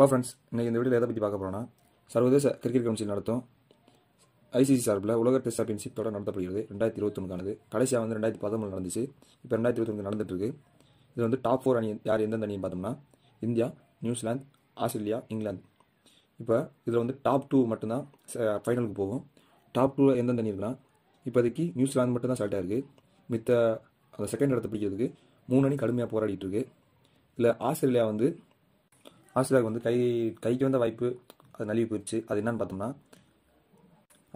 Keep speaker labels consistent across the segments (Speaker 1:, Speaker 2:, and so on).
Speaker 1: hello friends இன்றைக்கி இந்த video எதை பற்றி பார்க்க போகிறோன்னா சர்வதேச கிரிக்கெட் கவுன்சில் நடத்தும் ஐசிசி சார்பில் உலக டெஸ்ட் சாம்பியன்ஷிப் தொடர் நடத்தப்படுகிறது ரெண்டாயிரத்தி இருபத்தொன்னுக்கானது கடைசியாக வந்து ரெண்டாயிரத்தி பதினொன்று நடந்துச்சு இப்போ ரெண்டாயிரத்தி இருபத்தொன்று நடந்துட்டுருக்கு இது வந்து டாப் ஃபோர் அணி யார் எந்தெந்த அணியும் பார்த்தோம்னா இந்தியா நியூசிலாந்து ஆஸ்திரேலியா இங்கிலாந்து இப்போ இதில் வந்து டாப் டூ மட்டும்தான் ஃபைனலுக்கு போகும் டாப் டூ எந்தெந்த அணி இருக்குன்னா இப்போதைக்கு நியூசிலாந்து மட்டும்தான் செலக்ட் ஆகிருக்கு மித்த அந்த செகண்ட் இடத்தை பிடிக்கிறதுக்கு மூணு அணி கடுமையாக போராடிட்டு இல்லை ஆஸ்திரேலியா வந்து ஆஸ்திரேலியாவுக்கு வந்து கை கைக்கு வந்த வாய்ப்பு அது நழுவி போயிடுச்சு அது என்னன்னு பார்த்தோம்னா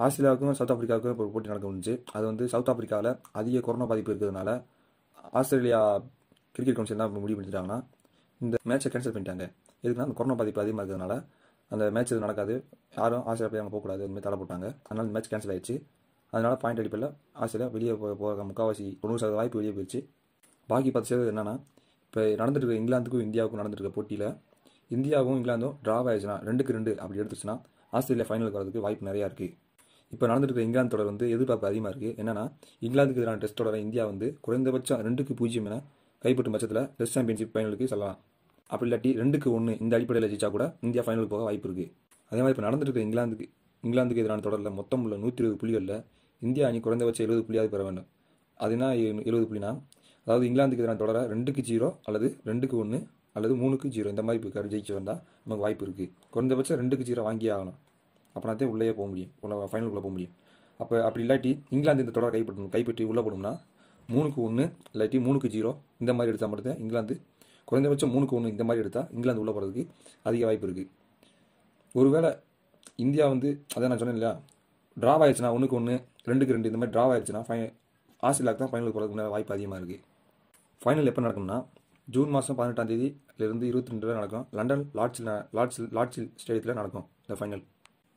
Speaker 1: ஆஸ்திரேலியாவுக்கும் சவுத் ஆப்பிரிக்காவுக்கும் இப்போ போட்டி நடக்க முடிஞ்சு அது வந்து சவுத் ஆப்பிரிக்காவில் அதிக கொரோனா பாதிப்பு இருக்கிறதுனால ஆஸ்திரேலியா கிரிக்கெட் கவுன்சில் என்ன முடிவு பண்ணிட்டாங்கன்னா இந்த மேட்ச்சை கேன்சல் பண்ணிட்டாங்க எதுக்குன்னா அந்த கொரோனா பாதிப்பு அதிகமாக இருக்கிறதுனால அந்த மேட்ச் எதுவும் நடக்காது யாரும் ஆஸ்திரேலியா போகக்கூடாது அதுமாதிரி தடை போட்டாங்க அதனால் மேட்ச் கேன்சல் ஆயிடுச்சு அதனால் பாயிண்ட் அடிப்பில் ஆஸ்திரேலியா வெளியே போக போக முக்கால்வாசி தொண்ணூறு சதவீத வாய்ப்பு வெளியே போயிடுச்சு பாக்கி பத்து சதவீதம் என்னென்னா இப்போ நடந்துருக்க இங்கிலாந்துக்கும் இந்தியாவுக்கும் நடந்துருக்க போட்டியில் இந்தியாவும் இங்கிலாந்தும் ட்ரா ஆயிடுச்சுன்னா ரெண்டுக்கு ரெண்டு அப்படி எடுத்துச்சுன்னா ஆஸ்திரேலியா ஃபைனலுக்கு வரதுக்கு வாய்ப்பு நிறையா இருக்குது இப்போ நடந்துருக்க இங்கிலாந்து தொடர் வந்து எதிர்பார்ப்பு அதிகமாக இருக்குது என்னன்னா இங்கிலாந்துக்கு எதிரான டெஸ்ட் தொடரை இந்தியா வந்து குறைந்தபட்சம் ரெண்டுக்கு பூஜ்ஜியம் என கைப்பற்றும் பட்சத்தில் டெஸ்ட் சாம்பியன்ஷிப் ஃபைனலுக்கு செல்லலாம் அப்படி இல்லாட்டி ரெண்டுக்கு ஒன்று இந்த அடிப்படையில் ஜெயிச்சா கூட இந்தியா ஃபைனலுக்கு போக வாய்ப்பு இருக்குது அதே மாதிரி இப்போ நடந்துட்டு இங்கிலாந்துக்கு இங்கிலாந்துக்கு எதிரான தொடரில் மொத்தம் உள்ள நூற்றி இருபது புள்ளிகளில் இந்தியா அணி குறைந்தபட்சம் எழுபது புள்ளியாவது பெற வேண்டும் அதுனா எழுபது புள்ளினா அதாவது இங்கிலாந்துக்கு எதிரான தொடரை ரெண்டுக்கு ஜீரோ அல்லது ரெண்டுக்கு ஒன்று அல்லது மூணுக்கு ஜீரோ இந்த மாதிரி இருக்கார் ஜெயிச்சு வந்தால் நமக்கு வாய்ப்பு இருக்குது குறைந்தபட்சம் ரெண்டுக்கு ஜீரோ வாங்கி ஆகணும் அப்படின்னா தான் உள்ளே போக முடியும் உள்ள ஃபைனலுக்குள்ளே போக முடியும் அப்போ அப்படி இல்லாட்டி இங்கிலாந்து இந்த தொடர் கைப்பற்றணும் கைப்பற்றி உள்ளே போடணும்னா மூணுக்கு ஒன்று இல்லாட்டி மூணுக்கு ஜீரோ இந்த மாதிரி எடுத்தால் மட்டும்தான் இங்கிலாந்து குறைந்தபட்சம் மூணுக்கு ஒன்று இந்த மாதிரி எடுத்தால் இங்கிலாந்து உள்ளே போகிறதுக்கு அதிக வாய்ப்பு இருக்குது ஒருவேளை இந்தியா வந்து அதான் நான் சொன்னேன் இல்லையா ட்ரா ஆயிடுச்சுன்னா ஒன்றுக்கு ஒன்று ரெண்டுக்கு ரெண்டு இந்த மாதிரி ட்ரா ஆயிடுச்சுன்னா ஃபை ஆஸ்திரேலியாவுக்கு தான் ஃபைனலுக்கு போகிறதுக்கு வாய்ப்பு அதிகமாக இருக்குது ஃபைனல் எப்போ நடக்கும்னா ஜூன் மாதம் பதினெட்டாம் தேதியிலிருந்து இருபத்தி ரெண்டு நடக்கும் லண்டன் லார்ட்ஸில் லார்ட்ஸ் லார்ட்ஸில் ஸ்டேடியத்தில் நடக்கும் இந்த ஃபைனல்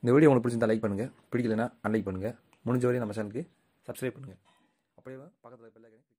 Speaker 1: இந்த வீடியோ உங்களுக்கு பிடிச்சிருந்தா லைக் பண்ணுங்கள் பிடிக்கலன்னா அன்லைக் பண்ணுங்கள் முடிஞ்ச வரையும் நம்ம சேனலுக்கு சப்ஸ்கிரைப் பண்ணுங்கள் அப்படியே பக்கத்தில் பெல்லைக்கனே